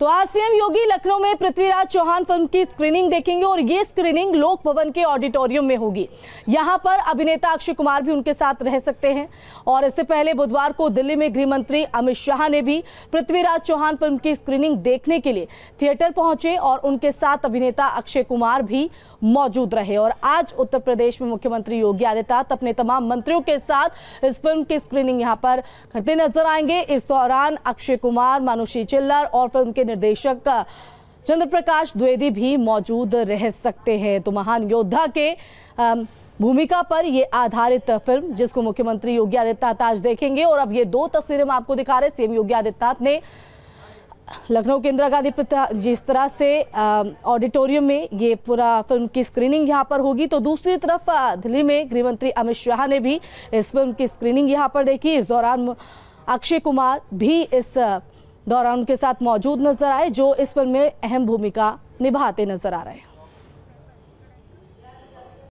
तो आज सीएम योगी लखनऊ में पृथ्वीराज चौहान फिल्म की स्क्रीनिंग देखेंगे और ये स्क्रीनिंग लोक भवन के ऑडिटोरियम में होगी यहाँ पर अभिनेता अक्षय कुमार भी उनके साथ रह सकते हैं और इससे पहले बुधवार को दिल्ली में गृह मंत्री अमित शाह ने भी पृथ्वीराज चौहान फिल्म की स्क्रीनिंग देखने के लिए थिएटर पहुंचे और उनके साथ अभिनेता अक्षय कुमार भी मौजूद रहे और आज उत्तर प्रदेश में मुख्यमंत्री योगी आदित्यनाथ अपने तमाम मंत्रियों के साथ इस फिल्म की स्क्रीनिंग यहाँ पर करते नजर आएंगे इस दौरान अक्षय कुमार मानुषी चिल्लर और फिल्म के निर्देशक चंद्र प्रकाश द्विवेदी भी मौजूद रह सकते हैं तो महान योद्धा के भूमिका पर ये आधारित फिल्म जिसको मुख्यमंत्री योगी आदित्यनाथ आज देखेंगे और अब ये दो तस्वीरें हम आपको दिखा रहे हैं सीएम योगी आदित्यनाथ ने लखनऊ के इंदिरा गांधी जिस तरह से ऑडिटोरियम में ये पूरा फिल्म की स्क्रीनिंग यहाँ पर होगी तो दूसरी तरफ दिल्ली में गृहमंत्री अमित शाह ने भी इस फिल्म की स्क्रीनिंग यहाँ पर देखी इस दौरान अक्षय कुमार भी इस दौरान उनके साथ मौजूद नजर आए जो इस फिल्म में अहम भूमिका निभाते नजर आ रहे हैं